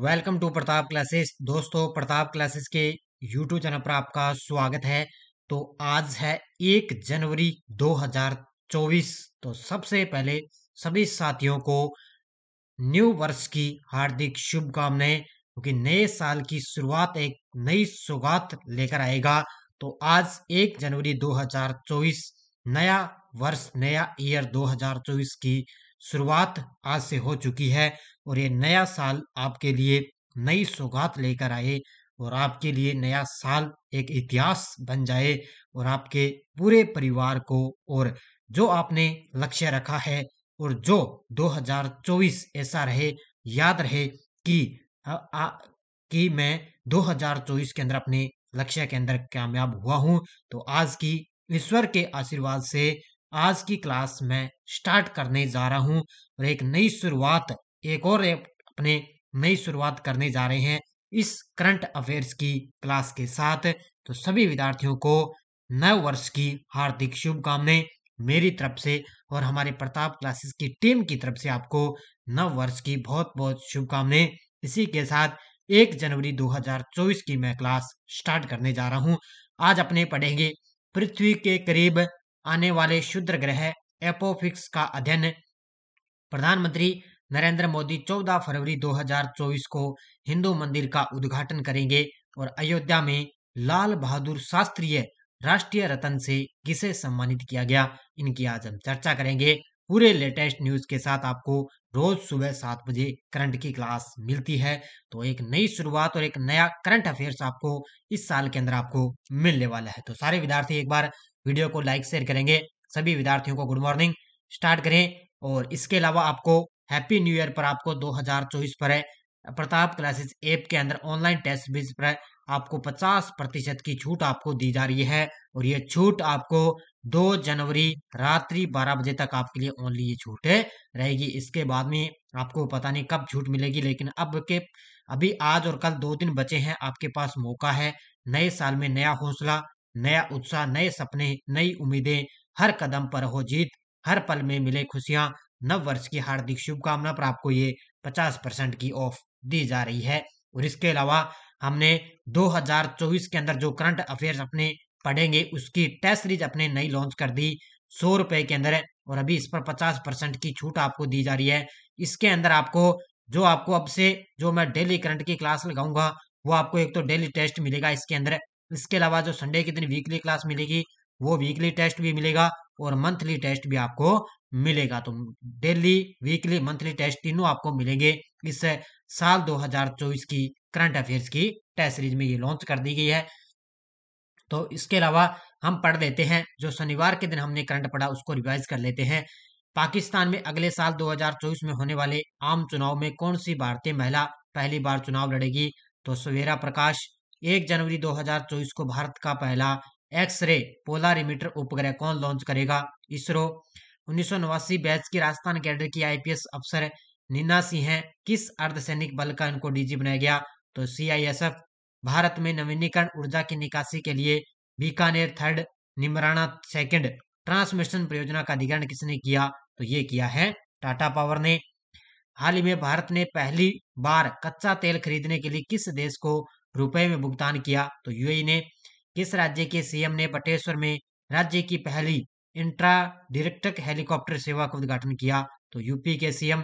welcome to Pratap classes दोस्तों Pratap classes के YouTube channel पर आपका स्वागत है तो आज है एक जनवरी 2024 तो सबसे पहले सभी साथियों को न्यू वर्ष की हार्दिक शुभकामनाएं क्योंकि नए साल की शुरुआत एक नई सौगात लेकर आएगा तो आज एक जनवरी 2024 नया वर्ष नया ईयर 2024 की शुरुआत आज से हो चुकी है और ये नया साल आपके लिए नई सौगात लेकर आए और आपके लिए नया साल एक इतिहास बन जाए और आपके पूरे परिवार को और जो आपने लक्ष्य रखा है और जो 2024 ऐसा रहे याद रहे कि आ, आ, कि मैं 2024 के अंदर अपने लक्ष्य के अंदर कामयाब हुआ हूं तो आज की ईश्वर के आशीर्वाद से आज की क्लास मैं स्टार्ट करने जा रहा हूँ और एक नई शुरुआत एक और अपने नई शुरुआत करने जा रहे हैं इस करंट अफेयर्स की क्लास के साथ तो सभी विद्यार्थियों को नव वर्ष की हार्दिक शुभकामनाएं मेरी तरफ से और हमारे प्रताप क्लासेस की टीम की तरफ से आपको नव वर्ष की बहुत बहुत शुभकामनाएं इसी के साथ एक जनवरी 2024 की मैं क्लास स्टार्ट करने जा रहा हूं आज अपने पढ़ेंगे पृथ्वी के करीब आने वाले शुद्र ग्रह एपोफिक्स का अध्ययन प्रधानमंत्री नरेंद्र मोदी 14 फरवरी 2024 को हिंदू मंदिर का उद्घाटन करेंगे और अयोध्या में लाल बहादुर शास्त्रीय राष्ट्रीय रतन से किसे सम्मानित किया गया इनकी आज हम चर्चा करेंगे पूरे लेटेस्ट न्यूज के साथ आपको रोज सुबह सात बजे करंट की क्लास मिलती है तो एक नई शुरुआत और एक नया करंट अफेयर्स आपको इस साल के अंदर आपको मिलने वाला है तो सारे विद्यार्थी एक बार वीडियो को लाइक शेयर करेंगे सभी विद्यार्थियों को गुड मॉर्निंग स्टार्ट करें और इसके अलावा आपको हैप्पी न्यू ईयर पर आपको 2024 पर है प्रताप क्लासेस ऐप के अंदर ऑनलाइन टेस्ट बेस पर आपको 50 प्रतिशत की छूट आपको दी जा रही है और ये छूट आपको 2 जनवरी रात्रि 12 बजे तक आपके लिए ओनली ये छूट रहेगी इसके बाद में आपको पता नहीं कब छूट मिलेगी लेकिन अब के अभी आज और कल दो दिन बचे हैं आपके पास मौका है नए साल में नया हौसला नया उत्साह नए सपने नई उम्मीदें हर कदम पर हो जीत हर पल में मिले खुशियां नव वर्ष की हार्दिक शुभकामना पर आपको ये पचास परसेंट की ऑफ दी जा रही है और इसके अलावा हमने 2024 के अंदर जो करंट अफेयर्स अपने पढ़ेंगे उसकी टेस्ट सीरीज अपने नई लॉन्च कर दी सौ रुपए के अंदर और अभी इस पर पचास परसेंट की छूट आपको दी जा रही है इसके अंदर आपको जो आपको अब से जो मैं डेली करंट की क्लास लगाऊंगा वो आपको एक तो डेली टेस्ट मिलेगा इसके अंदर इसके अलावा जो संडे के दिन वीकली क्लास मिलेगी वो वीकली टेस्ट भी मिलेगा और मंथली टेस्ट भी आपको मिलेगा तो डेली वीकली मंथली टेस्ट तीनों आपको मिलेंगे इस साल 2024 की करंट अफेयर्स की टेस्ट सीरीज में ये लॉन्च कर दी गई है तो इसके अलावा हम पढ़ लेते हैं जो शनिवार के दिन हमने करंट पढ़ा उसको रिवाइज कर लेते हैं पाकिस्तान में अगले साल 2024 में होने वाले आम चुनाव में कौन सी भारतीय महिला पहली बार चुनाव लड़ेगी तो सवेरा प्रकाश एक जनवरी 2024 को भारत का पहला एक्सरे रे पोलारीमीटर उपग्रह कौन लॉन्च करेगा इसरो उन्नीस बैच की राजस्थान कैडर की आईपीएस अफसर निन्ना सिंह किस अर्धसैनिक बल का इनको डीजी बनाया गया तो सीआईएसएफ भारत में नवीनीकरण ऊर्जा की निकासी के लिए Bikaner third Neemrana second transmission परियोजना का अधिग्रहण किसने किया तो ये किया है टाटा पावर ने हाल ही में भारत ने पहली बार कच्चा तेल खरीदने के लिए किस देश को रुपए में भुगतान किया तो यूएई ने किस राज्य के सीएम ने बटेश्वर में राज्य की पहली इंट्रा डायरेक्टक हेलीकॉप्टर सेवा का उद्घाटन किया तो यूपी के CM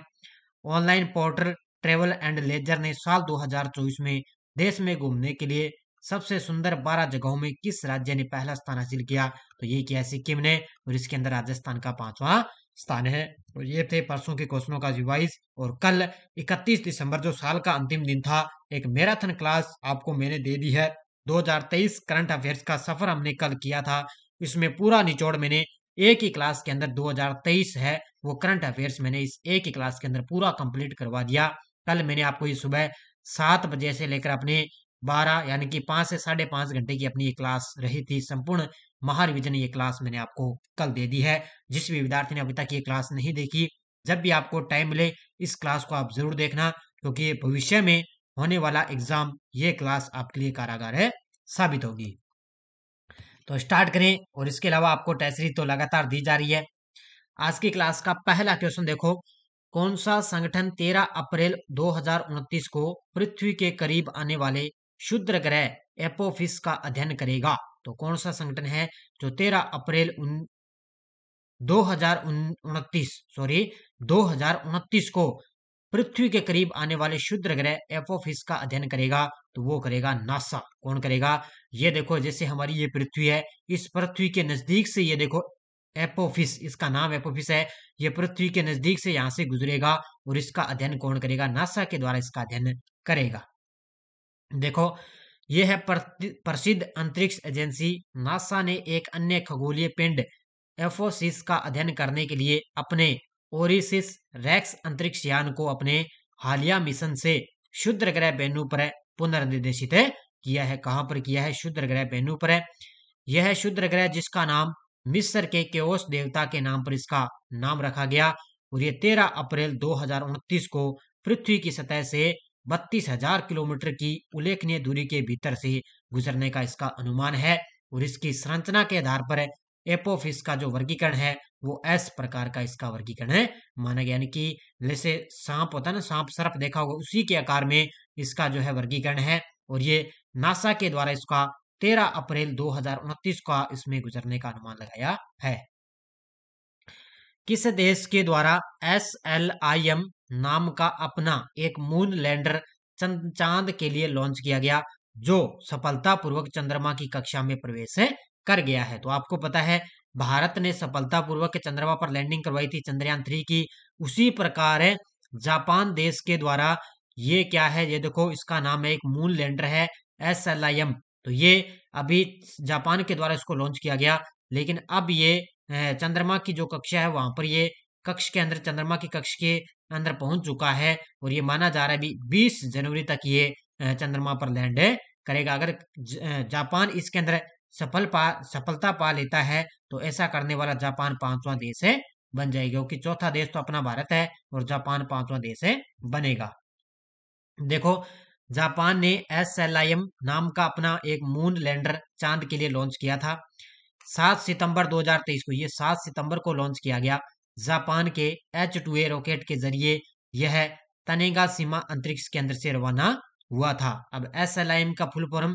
online portal travel and leisure ने साल 2024 में देश में घूमने के लिए सबसे सुंदर 12 जगहों में किस राज्य ने पहला स्थान हासिल किया तो ये किया सिक्किम ने और इसके अंदर राजस्थान का पांचवा स्थान है और ये थे परसों के क्वेश्चनों का रिवाइज और कल 31 दिसंबर जो साल का अंतिम दिन था एक मैराथन क्लास आपको मैंने दे दी है 2023 करंट अफेयर्स का सफर हमने कल किया था इसमें पूरा निचोड़ मैंने एक ही क्लास के अंदर 2023 है वो करंट अफेयर्स मैंने इस एक ही क्लास के अंदर पूरा कंप्लीट करवा दिया कल मैंने आपको ये सुबह सात बजे से लेकर अपने बारह यानी कि पांच से साढ़े घंटे की अपनी क्लास रही थी संपूर्ण महार रिविजन ये क्लास मैंने आपको कल दे दी है जिस भी विद्यार्थी ने अभी तक ये क्लास नहीं देखी जब भी आपको टाइम मिले इस क्लास को आप जरूर देखना क्योंकि भविष्य में होने वाला एग्जाम ये क्लास आपके लिए कारागार है साबित होगी तो स्टार्ट करें और इसके अलावा आपको टैसरी तो लगातार दी जा रही है आज की क्लास का पहला क्वेश्चन देखो कौन सा संगठन 13 अप्रैल दो को पृथ्वी के करीब आने वाले शुद्र ग्रह एपोफिस का अध्ययन करेगा तो कौन सा संगठन है जो तेरह अप्रैल उन दो हजार उनतीस सॉरी दो हजार उनतीस को पृथ्वी के करीब आने वाले शुद्र ग्रह एपोफिस का अध्ययन करेगा तो वो करेगा नासा कौन करेगा ये देखो जैसे हमारी ये पृथ्वी है इस पृथ्वी के नजदीक से ये देखो एपोफिस इसका नाम एपोफिस है ये पृथ्वी के नजदीक से यहाँ से गुजरेगा और इसका अध्ययन कौन करेगा नासा के द्वारा इसका अध्ययन करेगा देखो यह है प्रसिद्ध अंतरिक्ष एजेंसी नासा ने एक अन्य खगोलीय पिंड एफोसिस का अध्ययन करने के लिए अपने ओरिसिस रैक्स अंतरिक्ष यान को अपने हालिया मिशन से शुद्र ग्रह बेनु पर पुनर्निर्देशित किया है कहां पर किया है शुद्र ग्रह बेनु पर यह शुद्र ग्रह जिसका नाम मिस्र के केओस देवता के नाम पर इसका नाम रखा गया और यह 13 अप्रैल 2029 को पृथ्वी की सतह से बत्तीस हजार किलोमीटर की उल्लेखनीय दूरी के भीतर से गुजरने का इसका अनुमान है और इसकी संरचना के आधार पर एपोफिस का जो वर्गीकरण है वो एस प्रकार का इसका वर्गीकरण है माना गया यानी कि जैसे सांप होता है ना सांप सर्प देखा होगा उसी के आकार में इसका जो है वर्गीकरण है और ये नासा के द्वारा इसका 13 अप्रैल दो का इसमें गुजरने का अनुमान लगाया है किस देश के द्वारा एस एल आई एम नाम का अपना एक मून लैंडर चांद के लिए लॉन्च किया गया जो सफलतापूर्वक चंद्रमा की कक्षा में प्रवेश कर गया है तो आपको पता है भारत ने सफलतापूर्वक चंद्रमा पर लैंडिंग करवाई थी चंद्रयान थ्री की उसी प्रकार जापान देश के द्वारा ये क्या है ये देखो इसका नाम है एक मून लैंडर है एस एल आई एम तो ये अभी जापान के द्वारा इसको लॉन्च किया गया लेकिन अब ये चंद्रमा की जो कक्षा है वहां पर ये कक्ष के अंदर चंद्रमा की कक्ष के अंदर पहुंच चुका है और ये माना जा रहा है बीस जनवरी तक ये चंद्रमा पर लैंड करेगा अगर जापान इसके अंदर सफल पा सफलता पा लेता है तो ऐसा करने वाला जापान पांचवा देश है बन जाएगा क्योंकि चौथा देश तो अपना भारत है और जापान पांचवा देश है बनेगा देखो जापान ने एस एल आई एम नाम का अपना एक मून लैंडर चांद के लिए लॉन्च किया था सात सितंबर 2023 को ये सात सितंबर को लॉन्च किया गया जापान के एच टू ए रॉकेट के जरिए यह तनेगा सीमा अंतरिक्ष केंद्र से रवाना हुआ था अब एस एल आई एम का full form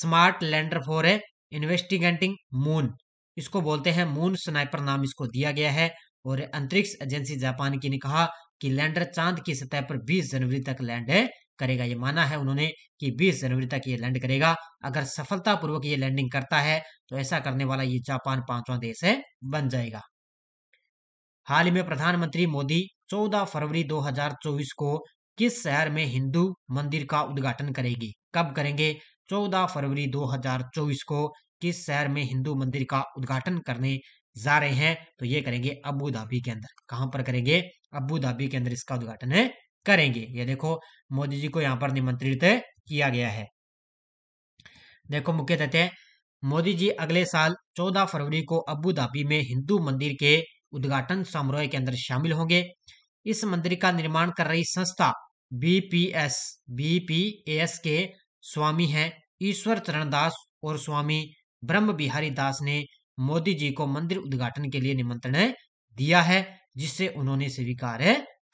smart lander for है इन्वेस्टिगेटिंग मून इसको बोलते हैं मून स्नाइपर नाम इसको दिया गया है और अंतरिक्ष एजेंसी जापान की ने कहा कि लैंडर चांद की सतह पर 20 जनवरी तक लैंड करेगा ये माना है उन्होंने कि 20 जनवरी तक ये लैंड करेगा अगर सफलतापूर्वक ये लैंडिंग करता है तो ऐसा करने वाला ये जापान पांचवा देश है बन जाएगा हाल ही में प्रधानमंत्री मोदी 14 फरवरी 2024 को किस शहर में हिंदू मंदिर का उद्घाटन करेगी कब करेंगे 14 फरवरी 2024 को किस शहर में हिंदू मंदिर का उद्घाटन करने जा रहे हैं तो ये करेंगे अबू धाबी के अंदर कहां पर करेंगे अबू धाबी के अंदर इसका उद्घाटन है करेंगे ये देखो मोदी जी को यहाँ पर निमंत्रित किया गया है देखो मुख्य तथ्य मोदी जी अगले साल 14 फरवरी को अबू धाबी में हिंदू मंदिर के उद्घाटन समारोह के अंदर शामिल होंगे इस मंदिर का निर्माण कर रही संस्था बीपीएस बीपीएस के स्वामी हैं ईश्वर चरण दास और स्वामी ब्रह्म बिहारी दास ने मोदी जी को मंदिर उद्घाटन के लिए निमंत्रण दिया है जिससे उन्होंने स्वीकार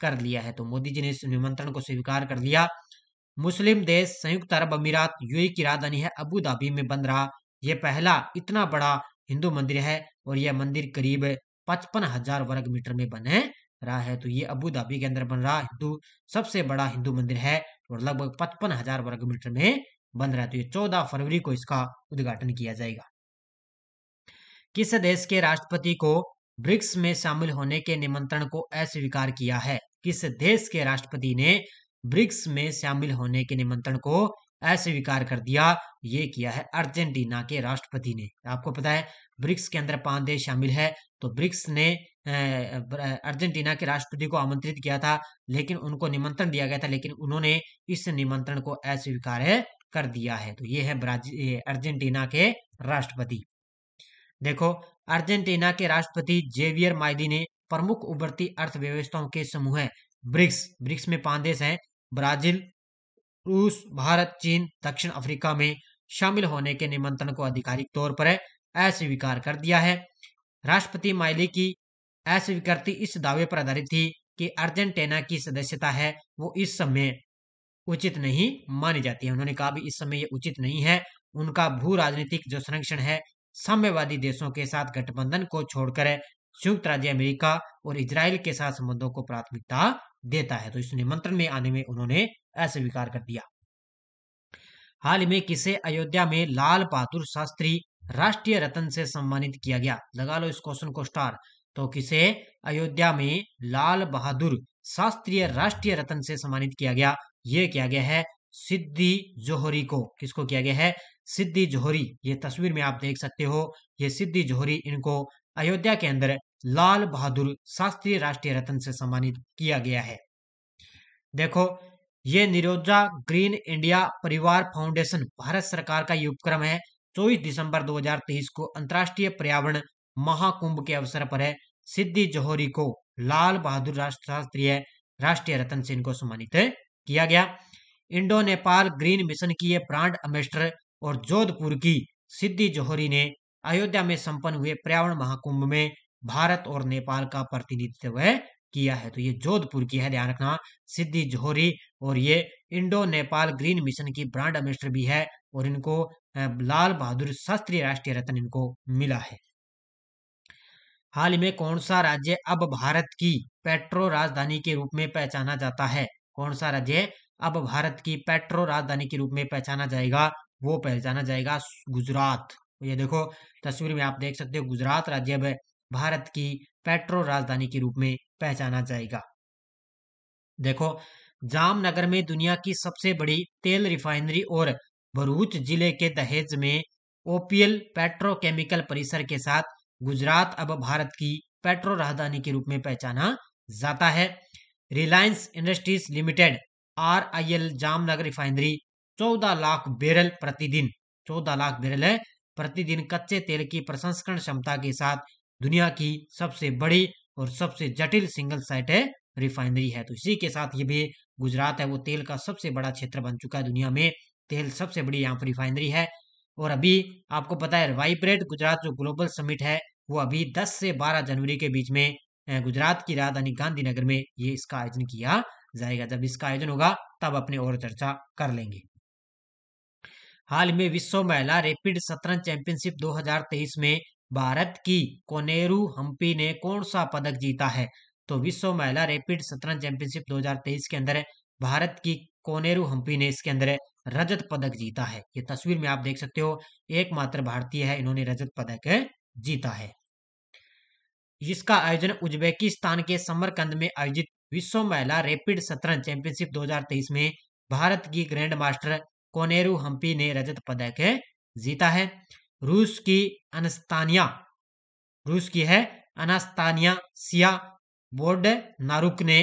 कर लिया है तो मोदी जी ने इस निमंत्रण को स्वीकार कर लिया मुस्लिम देश संयुक्त अरब अमीरात यूएई की राजधानी है अबू धाबी में बन रहा यह पहला इतना बड़ा हिंदू मंदिर है और यह मंदिर करीब पचपन हजार वर्ग मीटर में बने रहा है तो ये अबू धाबी के अंदर बन रहा हिंदू सबसे बड़ा हिंदू मंदिर है और लगभग पचपन हजार वर्ग मीटर में बन रहा है तो ये चौदह फरवरी को इसका उद्घाटन किया जाएगा किस देश के राष्ट्रपति को ब्रिक्स में शामिल होने के निमंत्रण को अस्वीकार किया है किस देश के राष्ट्रपति ने ब्रिक्स में शामिल होने के निमंत्रण को अस्वीकार कर दिया ये किया है अर्जेंटीना के राष्ट्रपति ने आपको पता है ब्रिक्स के अंदर पांच देश शामिल है तो ब्रिक्स ने अर्जेंटीना के राष्ट्रपति को आमंत्रित किया था लेकिन उनको निमंत्रण दिया गया था लेकिन उन्होंने इस निमंत्रण को अस्वीकार कर दिया है तो ये है ब्राजील अर्जेंटीना के राष्ट्रपति देखो अर्जेंटीना के राष्ट्रपति जेवियर माइदी ने प्रमुख उभरती अर्थव्यवस्थाओं के समूह ब्रिक्स ब्रिक्स में पांच देश हैं ब्राजील रूस भारत चीन दक्षिण अफ्रीका में शामिल होने के निमंत्रण को आधिकारिक तौर पर अस्वीकार कर दिया है राष्ट्रपति माइली की अस्वीकृति इस दावे पर आधारित थी कि अर्जेंटीना की सदस्यता है वो इस समय उचित नहीं मानी जाती है उन्होंने कहा भी इस समय ये उचित नहीं है उनका भू राजनीतिक जो संरक्षण है साम्यवादी देशों के साथ गठबंधन को छोड़कर संयुक्त राज्य अमेरिका और इसराइल के साथ संबंधों को प्राथमिकता देता है तो इस निमंत्रण में आने में उन्होंने अस्वीकार कर दिया हाल में किसे अयोध्या में लाल बहादुर शास्त्री राष्ट्रीय रत्न से सम्मानित किया गया लगा लो इस क्वेश्चन को स्टार तो किसे अयोध्या में लाल बहादुर शास्त्रीय राष्ट्रीय रत्न से सम्मानित किया गया यह किया गया है सिद्धि जोहरी को किसको किया गया है सिद्धि जोहरी ये तस्वीर में आप देख सकते हो ये सिद्धि जोहरी इनको अयोध्या के अंदर लाल बहादुर शास्त्रीय राष्ट्रीय रत्न से सम्मानित किया गया है देखो ये निरोजा green India Parivar foundation Bharat सरकार का ये उपक्रम है चौबीस दिसंबर 2023 को अंतर्राष्ट्रीय पर्यावरण महाकुंभ के अवसर पर है सिद्धि जौहरी को लाल बहादुर शास्त्रीय राष्ट्रीय रतन सिंह को सम्मानित किया गया इंडो नेपाल ग्रीन मिशन की ये ब्रांड अम्बेस्टर और जोधपुर की सिद्धि जौहरी ने अयोध्या में संपन्न हुए पर्यावरण महाकुंभ में भारत और नेपाल का प्रतिनिधित्व किया है तो ये जोधपुर की है ध्यान रखना सिद्धि जौहरी और ये इंडो नेपाल ग्रीन मिशन की ब्रांड एम्बेसडर भी है और इनको लाल बहादुर शास्त्री राष्ट्रीय रत्न इनको मिला है हाल में कौन सा राज्य अब भारत की पेट्रो राजधानी के रूप में पहचाना जाता है कौन सा राज्य अब भारत की पेट्रो राजधानी के रूप में पहचाना जाएगा वो पहचाना जाएगा गुजरात ये देखो तस्वीर में आप देख सकते हो गुजरात राज्य अब भारत की पेट्रो राजधानी के रूप में पहचाना जाएगा देखो जामनगर में दुनिया की सबसे बड़ी तेल रिफाइनरी और भरूच जिले के दहेज में ओपीएल पेट्रोकेमिकल परिसर के साथ गुजरात अब भारत की पेट्रो राजधानी के रूप में पहचाना जाता है Reliance Industries Limited R I L Jamnagar refinery 14 lakh barrel प्रतिदिन 14 लाख बैरल है प्रतिदिन कच्चे तेल की प्रसंस्करण क्षमता के साथ दुनिया की सबसे बड़ी और सबसे जटिल सिंगल साइट है रिफाइनरी है तो इसी के साथ ये भी गुजरात है वो तेल का सबसे बड़ा क्षेत्र बन चुका है दुनिया में तेल सबसे बड़ी यहाँ पर रिफाइनरी है और अभी आपको पता है वाइब्रेट गुजरात जो ग्लोबल समिट है वो अभी 10 से 12 जनवरी के बीच में गुजरात की राजधानी गांधीनगर में ये इसका आयोजन किया जाएगा जब इसका आयोजन होगा तब अपने और चर्चा कर लेंगे हाल में विश्व महिला रैपिड शतरंज चैंपियनशिप 2023 में भारत की कोनेरू हम्पी ने कौन सा पदक जीता है तो विश्व महिला रैपिड शतरंज चैंपियनशिप 2023 के अंदर भारत की कोनेरू हम्पी ने इसके अंदर रजत पदक जीता है ये तस्वीर में आप देख सकते हो एकमात्र भारतीय है इन्होंने रजत पदक जीता है इसका आयोजन उज्बेकिस्तान के समरकंद में आयोजित विश्व महिला रैपिड शतरंज चैंपियनशिप 2023 में भारत की ग्रैंड मास्टर कोनेरू हम्पी ने रजत पदक जीता है रूस की अनस्तानिया रूस की है अनास्तानिया सिया बोर्ड नारुक ने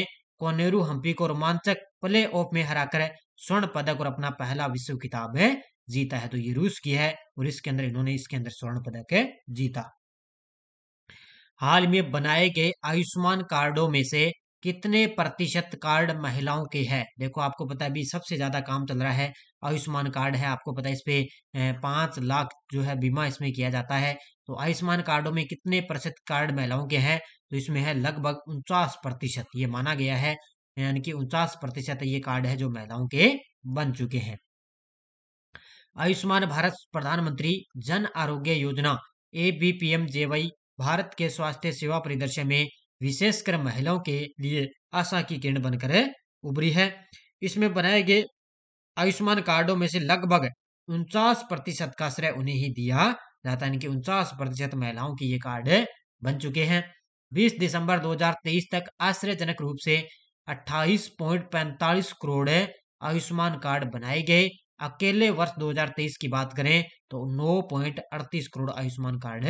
कोनेरू हम्पी को रोमांचक प्ले ऑफ में हराकर स्वर्ण पदक और अपना पहला विश्व किताब है जीता है तो ये रूस की है और इसके अंदर इन्होंने इसके अंदर स्वर्ण पदक है जीता हाल में बनाए गए आयुष्मान कार्डो में से कितने प्रतिशत कार्ड महिलाओं के है देखो आपको पता है अभी सबसे ज्यादा काम चल रहा है आयुष्मान कार्ड है आपको पता है इस पे पांच लाख जो है बीमा इसमें किया जाता है तो आयुष्मान कार्डों में कितने प्रतिशत कार्ड महिलाओं के हैं तो इसमें है लगभग उनचास प्रतिशत ये माना गया है यानी कि उनचास प्रतिशत ये कार्ड है जो महिलाओं के बन चुके हैं आयुष्मान भारत प्रधानमंत्री Jan Arogya Yojana A B P M Bharat के स्वास्थ्य सेवा परिदृश्य में विशेषकर महिलाओं के लिए आशा की किरण बनकर उभरी है इसमें बनाए गए आयुष्मान कार्डो में से लगभग उनचास प्रतिशत का श्रेय उन्हें ही दिया जाता है कि उनचास प्रतिशत महिलाओं की ये कार्ड बन चुके हैं 20 दिसंबर 2023 तक आश्चर्यजनक रूप से 28.45 करोड़ आयुष्मान कार्ड बनाए गए अकेले वर्ष 2023 की बात करें तो 9.38 करोड़ आयुष्मान कार्ड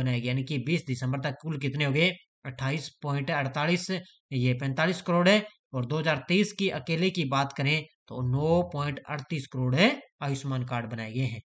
बनाए गए यानी कि 20 दिसंबर तक कुल कितने हो गए अट्ठाईस पॉइंट अड़तालीस ये पैंतालीस करोड़ है और 2023 की अकेले की बात करें तो अड़तीस करोड़ है आयुष्मान कार्ड बनाए गए हैं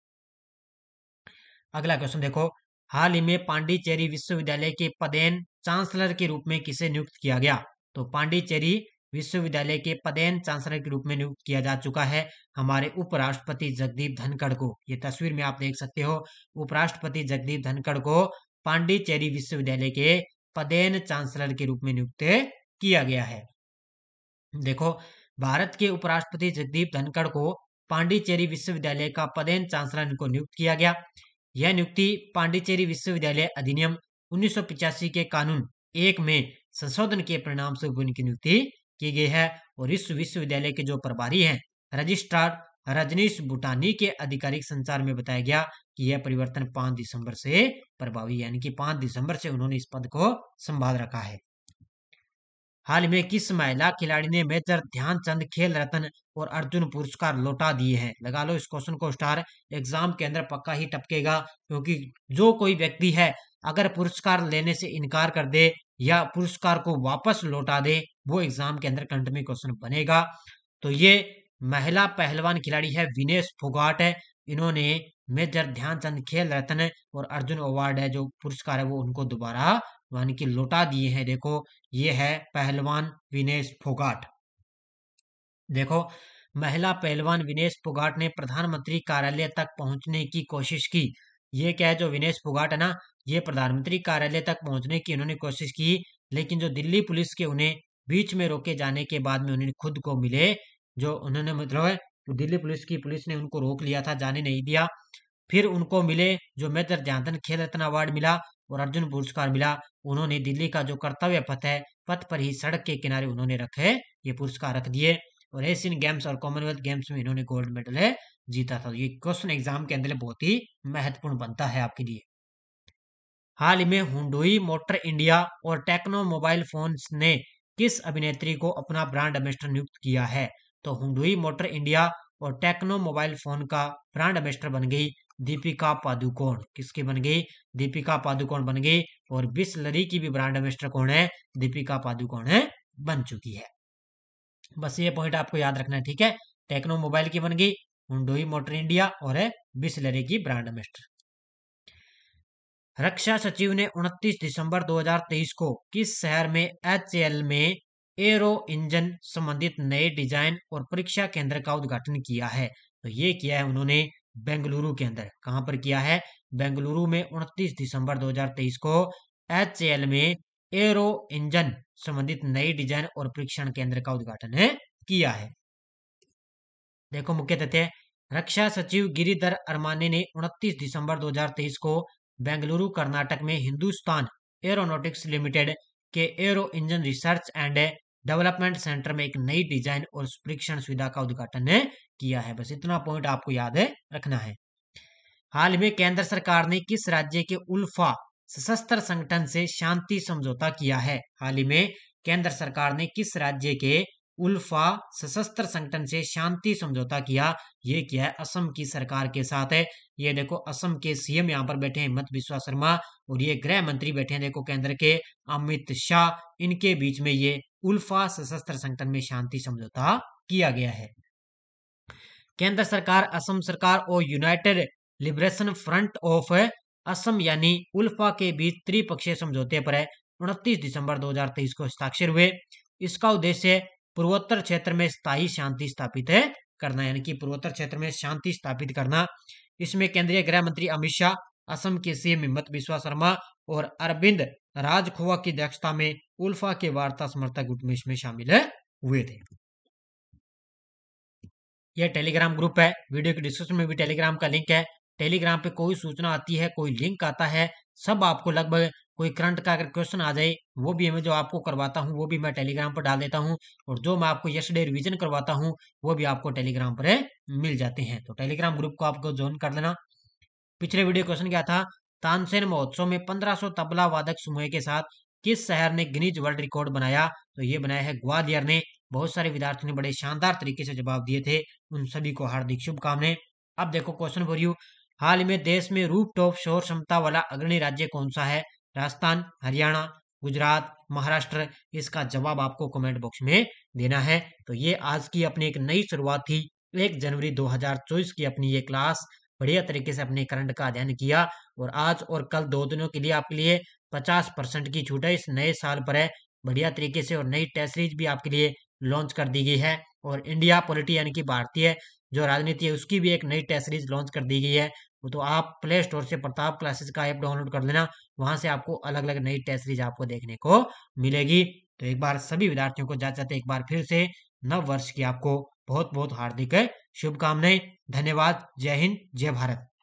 अगला क्वेश्चन देखो हाल ही में पांडिचेरी विश्वविद्यालय के पदेन चांसलर के रूप में किसे नियुक्त किया गया तो पांडिचेरी विश्वविद्यालय के पदेन चांसलर के रूप में नियुक्त किया जा चुका है हमारे उपराष्ट्रपति जगदीप धनखड़ को ये तस्वीर में आप देख सकते हो उपराष्ट्रपति जगदीप धनखड़ को पांडिचेरी विश्वविद्यालय के पदेन चांसलर के रूप में नियुक्त किया गया है देखो भारत के उपराष्ट्रपति जगदीप धनखड़ को पांडिचेरी विश्वविद्यालय का पदेन चांसलर को नियुक्त किया गया यह नियुक्ति पांडिचेरी विश्वविद्यालय अधिनियम उन्नीस के कानून एक में संशोधन के परिणाम स्वरूप उनकी नियुक्ति की गई है और इस विश्वविद्यालय के जो प्रभारी हैं रजिस्ट्रार रजनीश भूटानी के आधिकारिक संचार में बताया गया कि यह परिवर्तन पांच दिसंबर से प्रभावी यानी कि पांच दिसंबर से उन्होंने इस पद को संभाल रखा है हाल में किस महिला खिलाड़ी ने मेजर ध्यानचंद खेल रत्न और अर्जुन पुरस्कार लौटा दिए हैं लगा लो इस क्वेश्चन को स्टार एग्जाम के अंदर पक्का ही टपकेगा क्योंकि जो कोई व्यक्ति है अगर पुरस्कार लेने से इनकार कर दे या पुरस्कार को वापस लौटा दे वो एग्जाम के अंदर कंट में क्वेश्चन बनेगा तो ये महिला पहलवान खिलाड़ी है विनेश फोगाट है इन्होंने मेजर ध्यानचंद खेल रत्न और अर्जुन अवार्ड है जो पुरस्कार है वो उनको दोबारा यानी कि लौटा दिए हैं देखो ये है पहलवान विनेश फोगाट देखो महिला पहलवान विनेश फोगाट ने प्रधानमंत्री कार्यालय तक पहुंचने की कोशिश की ये क्या है जो विनेश फोगाट है ना ये प्रधानमंत्री कार्यालय तक पहुंचने की उन्होंने कोशिश की लेकिन जो दिल्ली पुलिस के उन्हें बीच में रोके जाने के बाद में उन्होंने खुद को मिले जो उन्होंने मतलब दिल्ली पुलिस की पुलिस ने उनको रोक लिया था जाने नहीं दिया फिर उनको मिले जो मेजर ध्यानधन खेल रत्न अवार्ड मिला और अर्जुन पुरस्कार मिला उन्होंने दिल्ली का जो कर्तव्य पथ है पथ पर ही सड़क के किनारे उन्होंने रखे ये पुरस्कार रख दिए और एशियन गेम्स और कॉमनवेल्थ गेम्स में इन्होंने गोल्ड मेडल है जीता था तो ये क्वेश्चन एग्जाम के अंदर बहुत ही महत्वपूर्ण बनता है आपके लिए हाल ही में हुडोई मोटर इंडिया और टेक्नो मोबाइल फोन्स ने किस अभिनेत्री को अपना ब्रांड एम्बेस्टर नियुक्त किया है तो हुडुई मोटर इंडिया और टेक्नो मोबाइल फोन का ब्रांड एम्बेस्टर बन गई दीपिका पादुकोण किसकी बन गई दीपिका पादुकोण बन गई और बिस्लरी की भी ब्रांड एम्बेस्टर कौन है दीपिका पादुकोण है बन चुकी है बस ये पॉइंट आपको याद रखना है ठीक है टेक्नो मोबाइल की बन गई हुडोई मोटर इंडिया और है बिस्लरी की ब्रांड एम्बेस्टर रक्षा सचिव ने 29 दिसंबर 2023 को किस शहर में एच में एरो इंजन संबंधित नए डिजाइन और परीक्षा केंद्र का उद्घाटन किया है तो ये किया है उन्होंने बेंगलुरु के अंदर कहां पर किया है बेंगलुरु में 29 दिसंबर 2023 को एच में एरो इंजन संबंधित नई डिजाइन और परीक्षण केंद्र का उद्घाटन किया है देखो मुख्य तथ्य रक्षा सचिव गिरिधर अरमाने ने 29 दिसंबर 2023 को बेंगलुरु कर्नाटक में हिंदुस्तान एरोनॉटिक्स लिमिटेड के aero engine research and development centre में एक नई डिजाइन और परीक्षण सुविधा का उद्घाटन किया है बस इतना पॉइंट आपको याद है रखना है हाल में केंद्र सरकार ने किस राज्य के उल्फा सशस्त्र संगठन से शांति समझौता किया है हाल ही में केंद्र सरकार ने किस राज्य के उल्फा सशस्त्र संगठन से शांति समझौता किया ये किया है असम की सरकार के साथ है ये देखो असम के सीएम यहाँ पर बैठे हिम्मत बिश्वा शर्मा और ये गृह मंत्री बैठे हैं देखो केंद्र के अमित शाह इनके बीच में ये उल्फा सशस्त्र संगठन में शांति समझौता किया गया है केंद्र सरकार असम सरकार और United Liberation Front of Assam यानी उल्फा के बीच त्रिपक्षीय समझौते पर है उनतीस दिसंबर 2023 को हस्ताक्षर हुए इसका उद्देश्य पूर्वोत्तर क्षेत्र में स्थायी शांति स्थापित करना यानी कि पूर्वोत्तर क्षेत्र में शांति स्थापित करना इसमें केंद्रीय गृह मंत्री अमित शाह असम के सीएम हिम्मत बिश्वा शर्मा और अरविंद राजखोवा की अध्यक्षता में उल्फा के वार्ता समर्थक ग्रुप में इसमें शामिल हुए थे यह टेलीग्राम ग्रुप है वीडियो के डिस्क्रिप्शन में भी टेलीग्राम का लिंक है टेलीग्राम पे कोई सूचना आती है कोई लिंक आता है सब आपको लगभग कोई करंट का अगर क्वेश्चन आ जाए वो भी मैं जो आपको करवाता हूँ वो भी मैं टेलीग्राम पर डाल देता हूँ और जो मैं आपको यस्टरडे रिवीजन करवाता हूँ वो भी आपको टेलीग्राम पर मिल जाते हैं तो टेलीग्राम ग्रुप को आपको ज्वाइन कर लेना पिछले वीडियो क्वेश्चन क्या था तानसेन महोत्सव में सौ तबला वादक समूह के साथ किस शहर ने गिनीज वर्ल्ड रिकॉर्ड बनाया तो ये बनाया है ग्वालियर ने बहुत सारे विद्यार्थियों ने बड़े शानदार तरीके से जवाब दिए थे उन सभी को हार्दिक शुभकामनाएं अब देखो क्वेश्चन फॉर यू हाल में देश में रूप टॉप शोर क्षमता वाला अग्रणी राज्य कौन सा है राजस्थान हरियाणा गुजरात महाराष्ट्र इसका जवाब आपको कमेंट बॉक्स में देना है तो ये आज की अपनी एक नई शुरुआत थी एक जनवरी 2024 की अपनी ये क्लास बढ़िया तरीके से अपने करंट का अध्ययन किया और आज और कल दो दिनों के लिए आपके लिए 50 परसेंट की छूट है इस नए साल पर है बढ़िया तरीके से और नई टेस्ट सीरीज भी आपके लिए लॉन्च कर दी गई है और इंडिया पॉलिटी यानी कि भारतीय जो राजनीति है उसकी भी एक नई टेस्ट सीरीज लॉन्च कर दी गई है वो तो आप प्ले स्टोर से प्रताप क्लासेस का ऐप डाउनलोड कर लेना वहां से आपको अलग अलग नई टेस्ट सीरीज आपको देखने को मिलेगी तो एक बार सभी विद्यार्थियों को जाते जाते एक बार फिर से नव वर्ष की आपको बहुत बहुत हार्दिक शुभकामनाएं धन्यवाद जय हिंद जय भारत